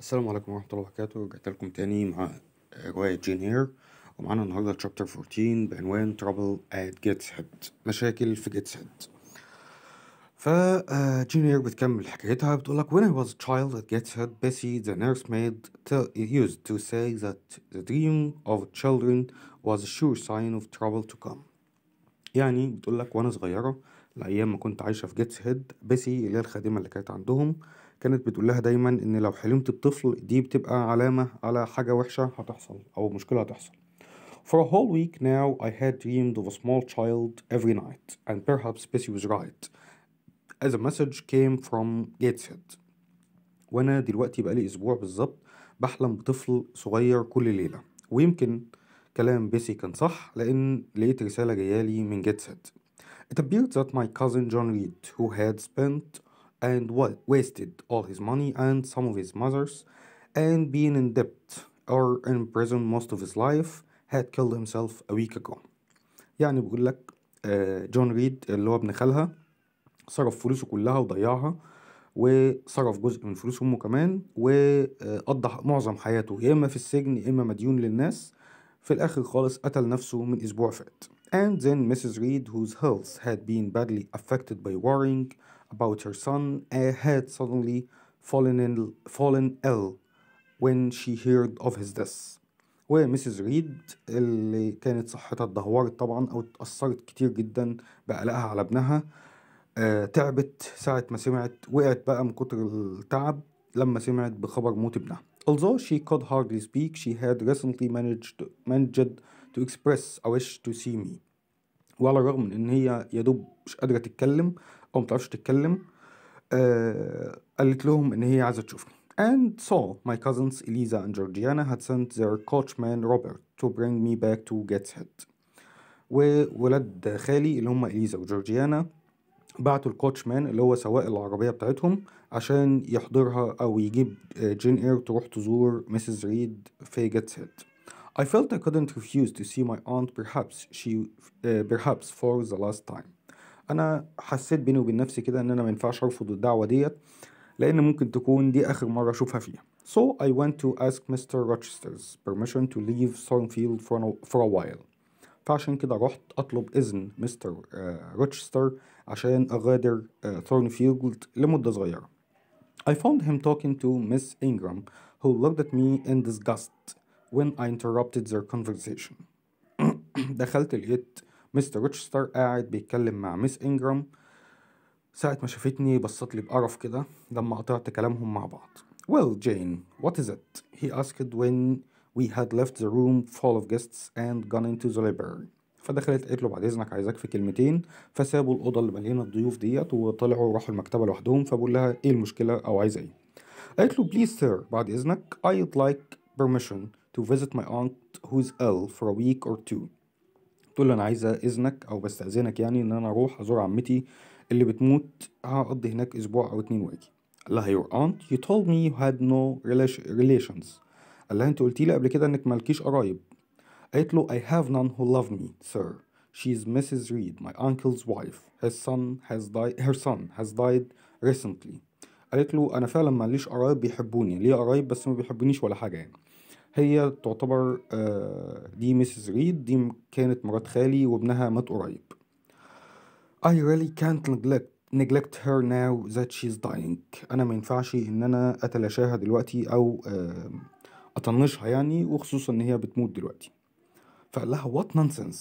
السلام عليكم ورحمة الله وبركاته رجعت لكم تاني مع رواية جين هير ومعانا النهاردة تشابتر 14 بعنوان Trouble at Gates Head مشاكل في Gates Head ف آه، جين هير بتكمل حكايتها بتقول لك When I was a child at Gates Head Bessie the nursemaid used to say that the dream of children was a sure sign of trouble to come يعني بتقول لك وأنا صغيرة الأيام ما كنت عايشة في جيتس هيد بيسي اللي هي الخادمة اللي كانت عندهم كانت بتقول لها دايما ان لو حلمت بطفل دي بتبقى علامة على حاجة وحشة هتحصل او مشكلة هتحصل For a whole week now I had dreamed of a small child every night and perhaps Bessie was right as a message came from Gateshead وانا دلوقتي بقالي اسبوع بالظبط بحلم بطفل صغير كل ليلة ويمكن كلام بيسي كان صح لأن لقيت رسالة جايالي من جيتسد It appeared that my cousin John Reed, who had spent and wasted all his money and some of his mother's and being in debt or in prison most of his life had killed himself a week ago يعني بيقول لك جون ريد اللي هو ابن خالها صرف فلوسه كلها وضيعها وصرف جزء من فلوس امه كمان وقضى معظم حياته يا اما في السجن يا اما مديون للناس في الاخر خالص قتل نفسه من اسبوع فات and then Mrs. Reed whose health had been badly affected by worrying about her son uh, had suddenly fallen, in, fallen ill when she heard of his death ومسز ريد اللي كانت صحتها اتدهورت طبعا او اتأثرت كتير جدا بقلقها على ابنها آه تعبت ساعة ما سمعت وقعت بقى من كتر التعب لما سمعت بخبر موت ابنها Although she could hardly speak, she had recently managed managed to express a wish to see me. وعلى الرغم من ان هي يا دوب مش قادره تتكلم او ما بتعرفش تتكلم آه قالت لهم ان هي عايزه تشوفني and saw my cousins Eliza and Georgiana had sent their coachman Robert to bring me back to Gates Head وولاد خالي اللي هم إليزا وجورجيانا بعتوا الكوتشمان اللي هو سواق العربية بتاعتهم عشان يحضرها أو يجيب جين إير تروح تزور ميسيس ريد في جيتس هيد I felt I couldn't refuse to see my aunt perhaps she uh, perhaps for the last time انا حسيت بيني وبين نفسي كده ان انا ما ينفعش ارفض الدعوه ديت لان ممكن تكون دي اخر مرة اشوفها فيها So I went to ask Mr. Rochester's permission to leave Thornfield for, no, for a while فعشان كده رحت أطلب إذن مستر روتشستر عشان أغادر ثورنفيلد لمدة صغيرة I found him talking to Miss Ingram who looked at me in disgust when I interrupted their conversation دخلت لقيت مستر روتشستر قاعد بيتكلم مع ميس انجرام ساعة ما شافتني بصت لي بقرف كده لما قطعت كلامهم مع بعض Well Jane, what is it? He asked when we had left the room full of guests and gone into the library فدخلت قالت له بعد اذنك عايزاك في كلمتين فسابوا الاوضه اللي مليانه الضيوف ديت وطلعوا وراحوا المكتبه لوحدهم فبقول لها ايه المشكله او عايزه ايه قالت له بليز سير بعد اذنك I'd like permission to visit my aunt who's ill for a week or two تقول له انا عايزه اذنك او بستاذنك يعني ان انا اروح ازور عمتي اللي بتموت هقضي هناك اسبوع او اتنين واجي قال لها your aunt you told me you had no relations قال لها انت قلتي لي قبل كده انك مالكيش قرايب قالت له I have none who love me sir is Mrs. Reed my uncle's wife his son has died her son has died recently قالت له انا فعلا ليش قرايب بيحبوني ليه قرايب بس ما بيحبونيش ولا حاجه يعني هي تعتبر آه، دي ميسز ريد دي كانت مرات خالي وابنها مات قريب I really can't neglect neglect her now that she's dying انا ما ينفعش ان انا اتلاشاها دلوقتي او اطنشها يعني وخصوصا ان هي بتموت دلوقتي فقال لها what nonsense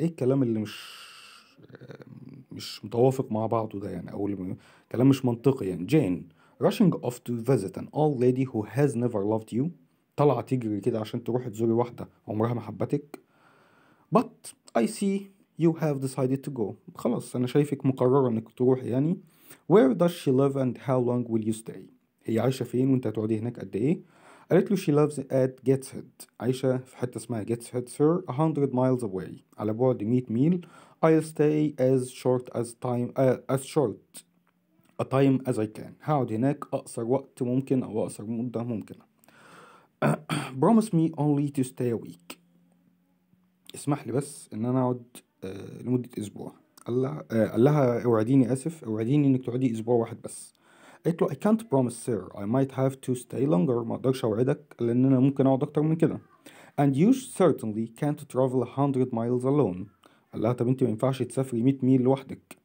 ايه الكلام اللي مش مش متوافق مع بعضه ده يعني او كلام مش منطقي يعني جين rushing off to visit an old lady who has never loved you طلع تجري كده عشان تروح تزوري واحدة عمرها ما حبتك but I see you have decided to go خلاص أنا شايفك مقررة إنك تروح يعني where does she live and how long will you stay هي عايشة فين وأنت هتقعدي هناك قد إيه قالت له she loves at gets head عايشة في حتة اسمها gets head sir 100 miles away على بعد 100 ميل I'll stay as short as time uh, as short a time as I can هقعد هناك أقصر وقت ممكن أو أقصر مدة ممكنة promise me only to stay a week اسمح لي بس إن أنا أقعد آه لمدة أسبوع قال لها آه، قال لها اوعديني آسف اوعديني إنك تقعدي أسبوع واحد بس قالت له I can't promise sir I might have to stay longer ما اقدرش اوعدك لان انا ممكن اقعد اكتر من كده and you certainly can't travel 100 miles alone قال لها طب انت ما ينفعش تسافري 100 ميل لوحدك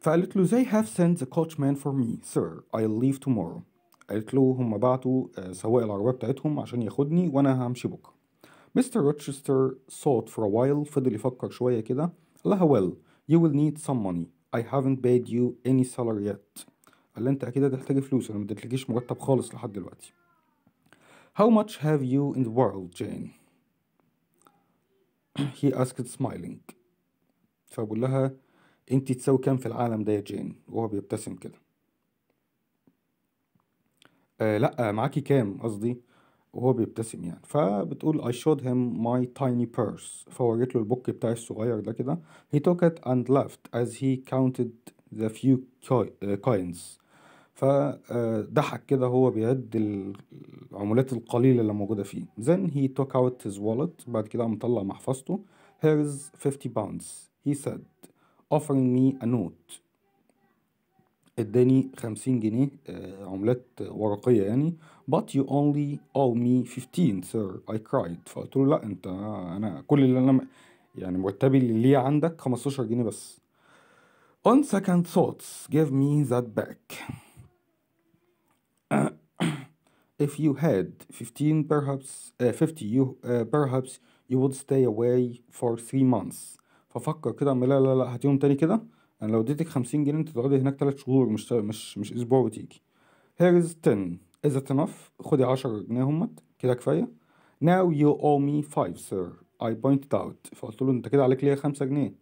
فقالت له they have sent the coachman for me sir I'll leave tomorrow قالت له هم بعتوا سواق العربية بتاعتهم عشان ياخدني وانا همشي بكرة Mister Rochester thought for a while فضل يفكر شوية كده قال لها well you will need some money I haven't paid you any salary yet قال انت اكيد هتحتاج فلوس انا ما اديتلكيش مرتب خالص لحد دلوقتي How much have you in the world Jane he asked smiling فبقول لها انت تساوي كام في العالم ده يا جين وهو بيبتسم كده آه لا آه، معاكي كام قصدي وهو بيبتسم يعني فبتقول I showed him my tiny purse فوريت له البوك بتاعي الصغير ده كده he took it and left as he counted the few آه، coins فضحك كده هو بيعد العملات القليلة اللي موجودة فيه then he took out his wallet بعد كده قام طلع محفظته here is 50 pounds he said offering me a note اداني 50 جنيه آه، عملات ورقية يعني but you only owe me 15 sir I cried فقلت له لا انت انا كل اللي انا يعني مرتبي اللي ليه عندك 15 جنيه بس on second thoughts give me that back if you had 15 perhaps uh, 50 you uh, perhaps you would stay away for 3 months ففكر كده اعمل لا لا لا تاني كده انا لو اديتك 50 جنيه انت تقعدي هناك 3 شهور مش مش مش اسبوع وتيجي here is 10 is it enough خدي 10 جنيه همت كده كفايه now you owe me 5 sir I pointed out فقلت له انت كده عليك ليه 5 جنيه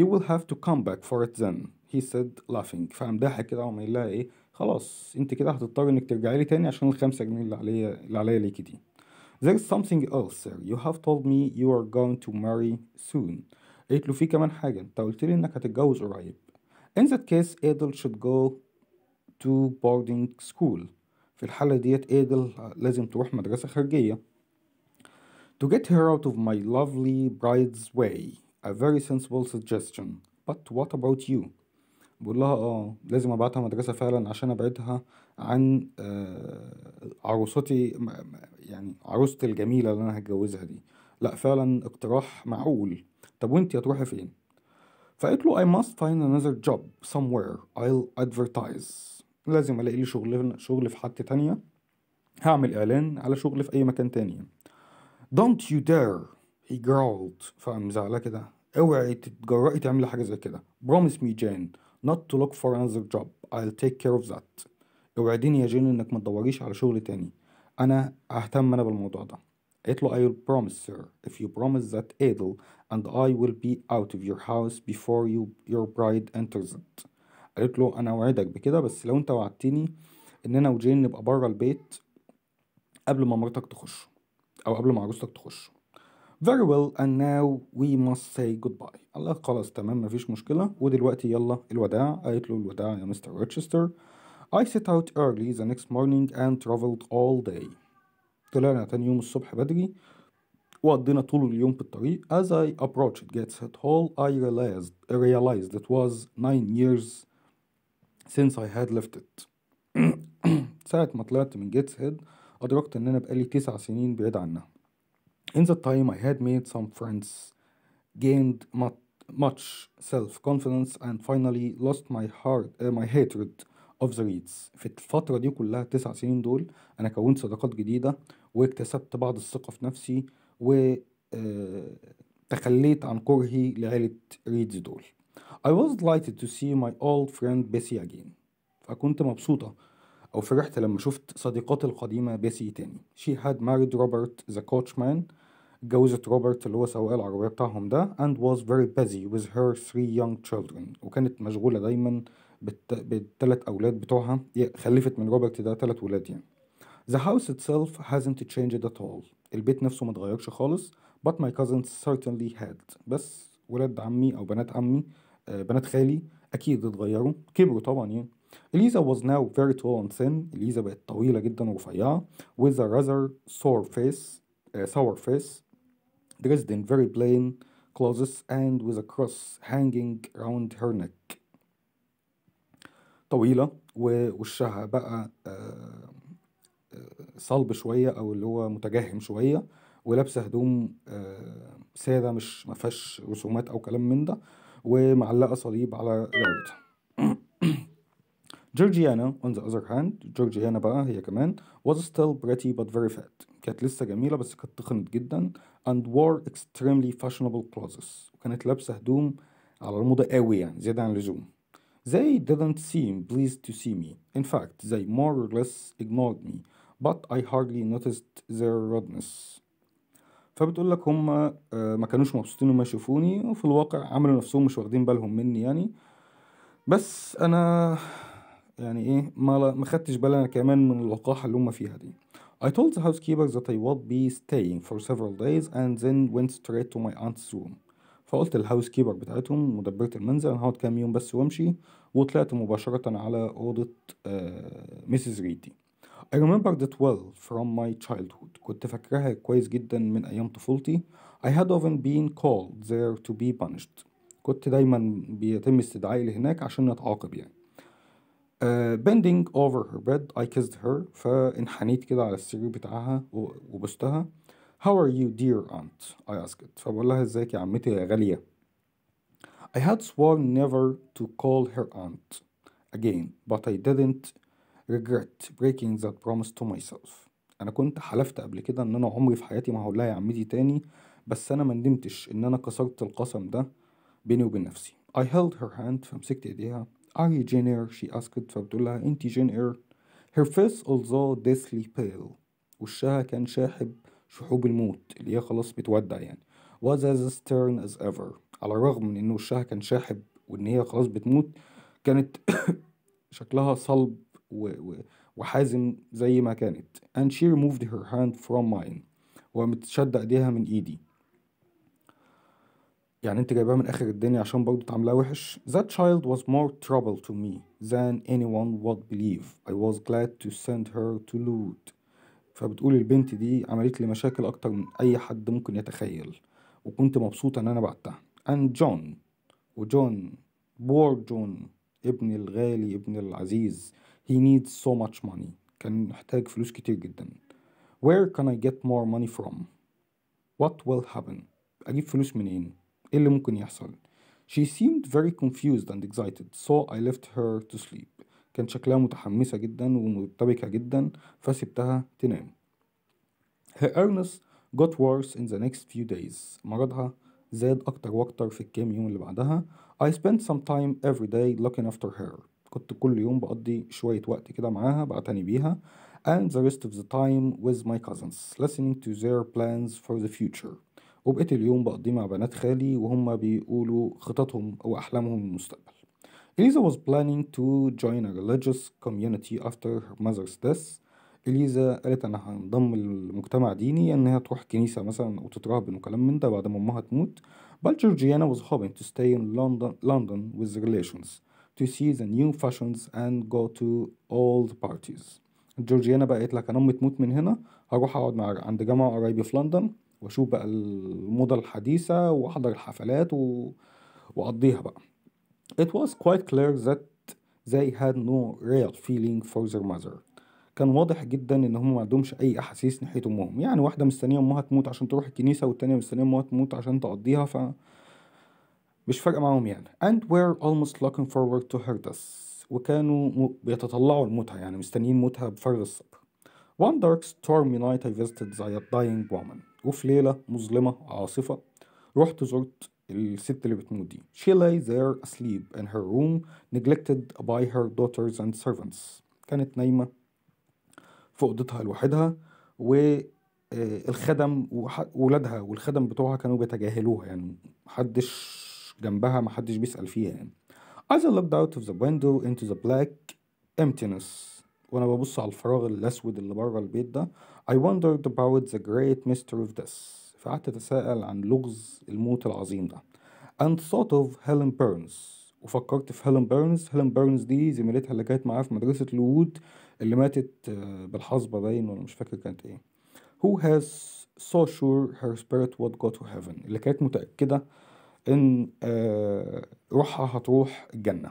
you will have to come back for it then he said laughing فقام ضحك كده وقام قايل ايه خلاص انت كده هتضطر انك ترجعي لي تاني عشان الخمسة جنيه اللي عليا اللي عليا ليكي دي There is something else sir you have told me you are going to marry soon قالت له في كمان حاجة انت قلت لي انك هتتجوز قريب In that case Adel should go to boarding school في الحالة ديت إيدل لازم تروح مدرسة خارجية To get her out of my lovely bride's way A very sensible suggestion But what about you? بقول لها اه لازم ابعتها مدرسه فعلا عشان ابعدها عن آه، عروستي يعني عروستي الجميله اللي انا هتجوزها دي لا فعلا اقتراح معقول طب وانت هتروحي فين فقالت له I must find another job somewhere I'll advertise لازم الاقي لي شغل شغل في حتة تانية هعمل اعلان على شغل في اي مكان تاني don't you dare he growled فقام زعلها كده اوعي تتجرأي تعملي حاجة زي كده promise me Jane not to look for another job I'll take care of that اوعديني يا جين انك ما تدوريش على شغل تاني انا ههتم انا بالموضوع ده قالت له I will promise sir if you promise that Adel and I will be out of your house before you, your bride enters it قالت له انا اوعدك بكده بس لو انت وعدتني ان انا وجين نبقى بره البيت قبل ما مراتك تخش او قبل ما عروستك تخش Very well and now we must say goodbye. قال لها خلاص تمام مفيش مشكلة ودلوقتي يلا الوداع قالت له الوداع يا مستر روتشستر I set out early the next morning and traveled all day. طلعنا تاني يوم الصبح بدري وقضينا طول اليوم في الطريق. As I approached Gateshead Hall, I realized, I realized it was nine years since I had left it. ساعة ما طلعت من Gateshead أدركت إن أنا بقالي تسع سنين بعيد عنها. In that time, I had made some friends, gained much self-confidence, and finally lost my heart, uh, my hatred of the Reeds. في الفترة دي كلها تسع سنين دول أنا كونت صداقات جديدة واكتسبت بعض الثقة في نفسي و تخليت عن كرهي لعيلة ريدز دول. I was delighted to see my old friend Bessie again. فكنت مبسوطة أو فرحت لما شفت صديقات القديمة بيسي تاني. She had married Robert the coachman اتجوزت روبرت اللي هو سواق العربية بتاعهم ده and was very busy with her three young children وكانت مشغولة دايما بالت... بالتلات أولاد بتوعها خلفت من روبرت ده تلات ولاد يعني The house itself hasn't changed at all البيت نفسه اتغيرش خالص but my cousins certainly had بس ولاد عمي أو بنات عمي آه بنات خالي أكيد اتغيروا كبروا طبعا يعني Eliza was now very tall and thin إليزا بقت طويلة جدا ورفيعة with a rather sore face uh, sour face آه، dressed in very plain clothes and with a cross hanging round her neck طويلة ووشها بقى آه، آه، صلب شوية أو اللي هو متجهم شوية ولابسة هدوم آه، سادة مش مفيهاش رسومات أو كلام من ده ومعلقة صليب على رقبتها جورجيانا on the other hand جورجيانا بقى هي كمان was still pretty but very fat كانت لسه جميله بس كانت تخنت جدا and wore extremely fashionable clothes وكانت لابسه هدوم على الموضه قوي يعني زياده عن اللزوم They didn't seem pleased to see me. In fact, they more or less ignored me, but I hardly noticed their rudeness. فبتقول لك هم آه، ما كانوش مبسوطين وما شافوني وفي الواقع عملوا نفسهم مش واخدين بالهم مني يعني بس انا يعني ايه ما خدتش بالي انا كمان من الوقاحه اللي هم فيها دي I told the housekeeper that I would be staying for several days and then went straight to my aunt's room فقلت الهاوس كيبر بتاعتهم مدبرة المنزل انا هقعد كام يوم بس وامشي وطلعت مباشرة على اوضة ميسيس ريدي I remember that well from my childhood كنت فاكراها كويس جدا من ايام طفولتي I had often been called there to be punished كنت دايما بيتم استدعائي لهناك عشان اتعاقب يعني Bending over her bed, I kissed her. فانحنيت كده على السرير بتاعها وبوستها هاو ار يو دير انت اي اسكت فبقول لها ازيك يا عمتي يا غاليه I had sworn never to call her aunt again but I didn't regret breaking that promise to myself انا كنت حلفت قبل كده ان انا عمري في حياتي ما هقول لها يا عمتي تاني بس انا ما ندمتش ان انا كسرت القسم ده بيني وبين نفسي I held her hand فمسكت ايديها Are you Jane Eyre? she asked فبتقول لها أنت جين إير Her face although deathly pale وشها كان شاحب شحوب الموت اللي هي خلاص بتودع يعني was as stern as ever على الرغم من إن وشها كان شاحب وإن هي خلاص بتموت كانت شكلها صلب و... و... وحازم زي ما كانت and she removed her hand from mine ومتشد ايديها من ايدي يعني انت جايبها من اخر الدنيا عشان برضه تعملها وحش That child was more trouble to me than anyone would believe I was glad to send her to Lourdes فبتقول البنت دي عملت لي مشاكل اكتر من اي حد ممكن يتخيل وكنت مبسوطة ان انا بعتها and John وجون بور جون ابن الغالي ابن العزيز he needs so much money كان محتاج فلوس كتير جدا where can I get more money from what will happen اجيب فلوس منين إيه اللي ممكن يحصل She seemed very confused and excited so I left her to sleep كان شكلها متحمسة جدا ومرتبكة جدا فسبتها تنام Her illness got worse in the next few days مرضها زاد أكتر وأكتر في الكام يوم اللي بعدها I spent some time every day looking after her كنت كل يوم بقضي شوية وقت كده معاها بعتني بيها and the rest of the time with my cousins listening to their plans for the future وبقيت اليوم بقضيه مع بنات خالي وهم بيقولوا خططهم وأحلامهم للمستقبل إليزا was planning to join a religious community after her mother's death إليزا قالت أنا هنضم لمجتمع ديني إنها تروح كنيسة مثلا أو تتراهبن وكلام من ده بعد ما أمها تموت but Georgiana was hoping to stay in London, London with relations to see the new fashions and go to all the parties بقى قالت لك أنا أمي تموت من هنا هروح أقعد مع عند جامعة قرايبي في لندن واشوف بقى الموضة الحديثة واحضر الحفلات و... واقضيها بقى It was quite clear that they had no real feeling for their mother كان واضح جدا ان هم ما عندهمش اي احاسيس ناحيه امهم يعني واحده مستنيه امها تموت عشان تروح الكنيسه والتانيه مستنيه امها تموت عشان تقضيها ف مش فارقه معاهم يعني and were almost looking forward to her death وكانوا بيتطلعوا لموتها يعني مستنيين موتها بفارغ الصبر One dark stormy night I visited the dying woman وفي ليلة مظلمة عاصفة رحت زرت الست اللي بتموت دي She lay there asleep in her room neglected by her daughters and servants كانت نايمة في أوضتها لوحدها والخدم آه، وولادها والخدم بتوعها كانوا بيتجاهلوها يعني محدش جنبها محدش بيسأل فيها يعني As I looked out of the window into the black emptiness وأنا ببص على الفراغ الأسود اللي بره البيت ده I wondered about the great mystery of death فقعدت أتساءل عن لغز الموت العظيم ده and thought of Helen Burns وفكرت في هيلين بيرنز هيلين بيرنز دي زميلتها اللي كانت معاها في مدرسة الوود اللي ماتت آه، بالحصبة باين ولا مش فاكر كانت ايه who has so sure her spirit what got to heaven اللي كانت متأكدة ان آه، روحها هتروح الجنة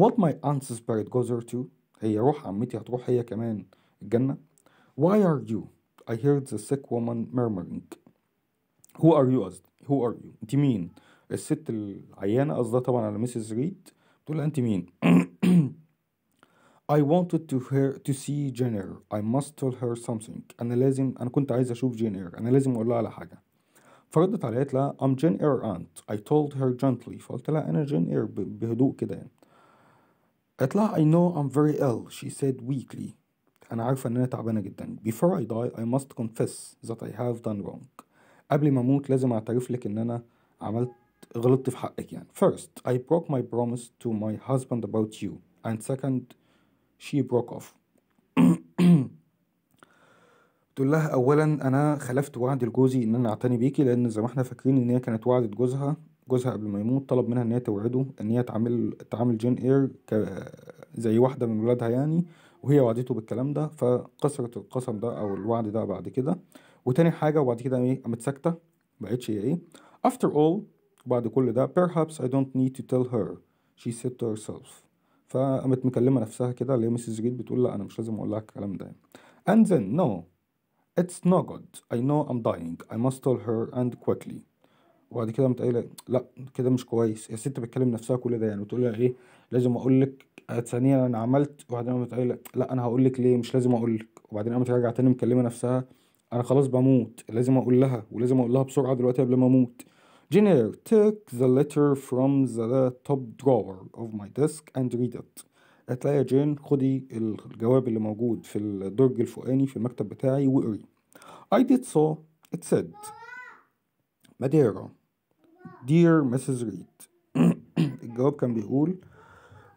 what my aunt's spirit goes her to هي روح عمتي هتروح هي كمان الجنة Why are you? I heard the sick woman murmuring. Who are you Who are you انت مين الست العيانة قصدها طبعا على ميسيس ريد بتقول انت مين I wanted to hear to see Jenner. I must tell her something. أنا لازم أنا كنت عايز أشوف Jenner. أنا لازم أقول لها على حاجة. فردت عليا قالت لها I'm Jane aunt. I told her gently. فقلت لها أنا Jane Eyre بهدوء كده يعني. قالت لها I know I'm very ill. She said weakly. أنا عارفة إن أنا تعبانة جدا before I die I must confess that I have done wrong قبل ما أموت لازم أعترف لك إن أنا عملت غلطت في حقك يعني first I broke my promise to my husband about you and second she broke off تقول لها اولا انا خلفت وعد لجوزي ان انا اعتني بيكي لان زي ما احنا فاكرين ان هي كانت وعدت جوزها جوزها قبل ما يموت طلب منها ان هي توعده ان هي تعمل تعامل جين اير ك زي واحده من ولادها يعني وهي وعدته بالكلام ده فكسرت القسم ده او الوعد ده بعد كده وتاني حاجه وبعد كده ايه قامت ساكته ما بقتش هي ايه after all بعد كل ده perhaps I don't need to tell her she said to herself فقامت مكلمه نفسها كده اللي هي مسز ريد بتقول لا انا مش لازم اقول لها الكلام ده and then no it's not good I know I'm dying I must tell her and quickly وبعد كده قامت قايله لا كده مش كويس يا ست بتكلم نفسها كل ده يعني وتقول لها ايه لازم اقول لك ثانيا انا عملت وبعدين قامت قايله لا انا هقول لك ليه مش لازم اقول لك وبعدين قامت راجعه تاني مكلمه نفسها انا خلاص بموت لازم اقول لها ولازم اقول لها بسرعه دلوقتي قبل ما اموت جينير تيك ذا ليتر فروم ذا توب drawer اوف ماي ديسك اند ريد ات هتلاقي جين خدي الجواب اللي موجود في الدرج الفوقاني في المكتب بتاعي واقري. I did so. It said Madeira Dear Mrs. Reed الجواب كان بيقول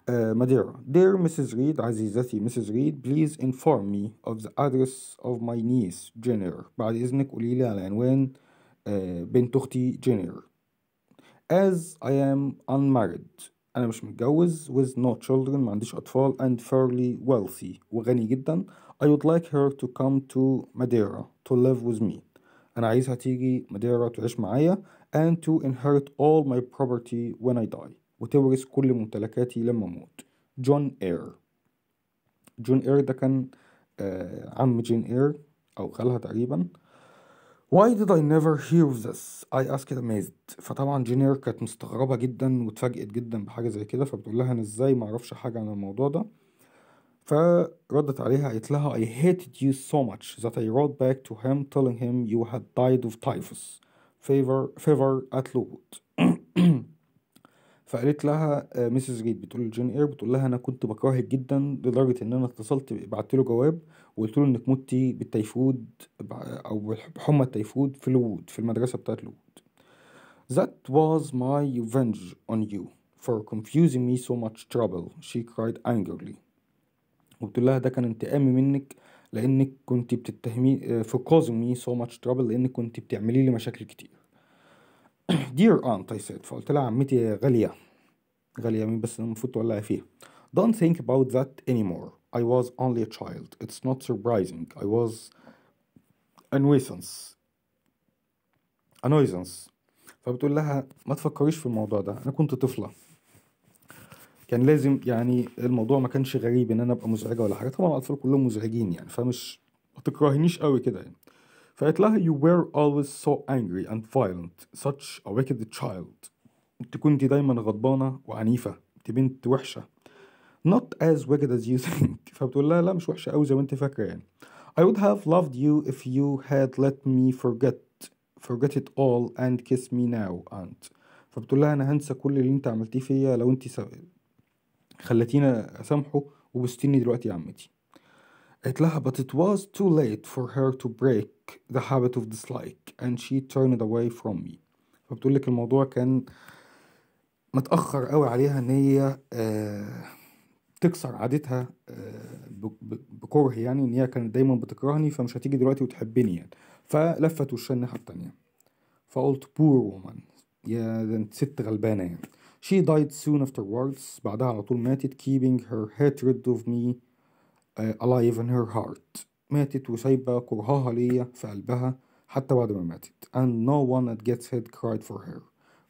Uh, Madeira. Dear Mrs. Reed, عزيزتي Mrs. Reed, please inform me of the address of my niece Jenner. بعد إذنك قولي لي على عنوان uh, بنت أختي Jenner. As I am unmarried. أنا مش متجوز with no children ما عنديش أطفال and fairly wealthy وغني جدا. I would like her to come to Madeira to live with me. أنا عايزها تيجي ماديرا تعيش معايا and to inherit all my property when I die. وتورث كل ممتلكاتي لما أموت جون إير جون إير ده كان آه، عم جين إير أو خالها تقريبا Why did I never hear of this? I asked amazed. فطبعا جينير كانت مستغربة جدا واتفاجئت جدا بحاجة زي كده فبتقول لها أنا إزاي معرفش حاجة عن الموضوع ده فردت عليها قالت لها I hated you so much that I wrote back to him telling him you had died of typhus favor favor at Lowood فقالت لها ميسيس آه، ريد بتقول لجين اير بتقول لها انا كنت بكرهك جدا لدرجه ان انا اتصلت بعت له جواب وقلت له انك متي بالتيفود او بحمى التيفود في لوود في المدرسه بتاعت لوود That was my revenge on you for confusing me so much trouble she cried angrily وبتقول لها ده كان انتقامي منك لانك كنت بتتهمي آه، for causing me so much trouble لانك كنت بتعملي لي مشاكل كتير دير aunt I said فقلت لها عمتي غالية غالية مين بس المفروض لها فيها Don't think about that anymore I was only a child It's not surprising I was a nuisance a nuisance فبتقول لها ما تفكريش في الموضوع ده أنا كنت طفلة كان لازم يعني الموضوع ما كانش غريب ان انا ابقى مزعجه ولا حاجه طبعا الاطفال كلهم مزعجين يعني فمش ما تكرهنيش قوي كده يعني فقالت لها you were always so angry and violent such a wicked child انت كنت دايما غضبانة وعنيفة انت بنت وحشة not as wicked as you think فبتقول لها لا مش وحشة أوي زي ما انت فاكرة يعني I would have loved you if you had let me forget forget it all and kiss me now aunt فبتقول لها أنا هنسى كل اللي انت عملتيه فيا لو انت سا... خلتيني أسامحه وبستني دلوقتي يا عمتي قالت لها but it was too late for her to break the habit of dislike and she turned away from me فبتقول لك الموضوع كان متأخر قوي عليها ان هي آه تكسر عادتها آه بكره يعني ان هي كانت دايما بتكرهني فمش هتيجي دلوقتي وتحبني يعني فلفت وشها الناحية التانية فقلت poor woman يا ده انت ست غلبانة يعني She died soon afterwards بعدها على طول ماتت keeping her hatred of me آه، alive in her heart ماتت وسايبة كرهها ليا في قلبها حتى بعد ما ماتت and no one at Gets Head cried for her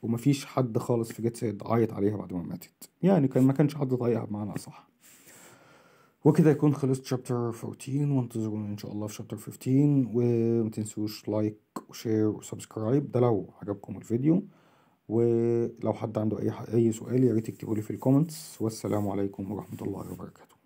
ومفيش حد خالص في Gets Head عيط عليها بعد ما ماتت يعني كان ما كانش حد طايقها بمعنى أصح وكده يكون خلصت شابتر 14 وانتظرونا ان شاء الله في شابتر 15 وما تنسوش لايك وشير وسبسكرايب ده لو عجبكم الفيديو ولو حد عنده اي اي سؤال يا ريت تكتبوا لي في الكومنتس والسلام عليكم ورحمه الله وبركاته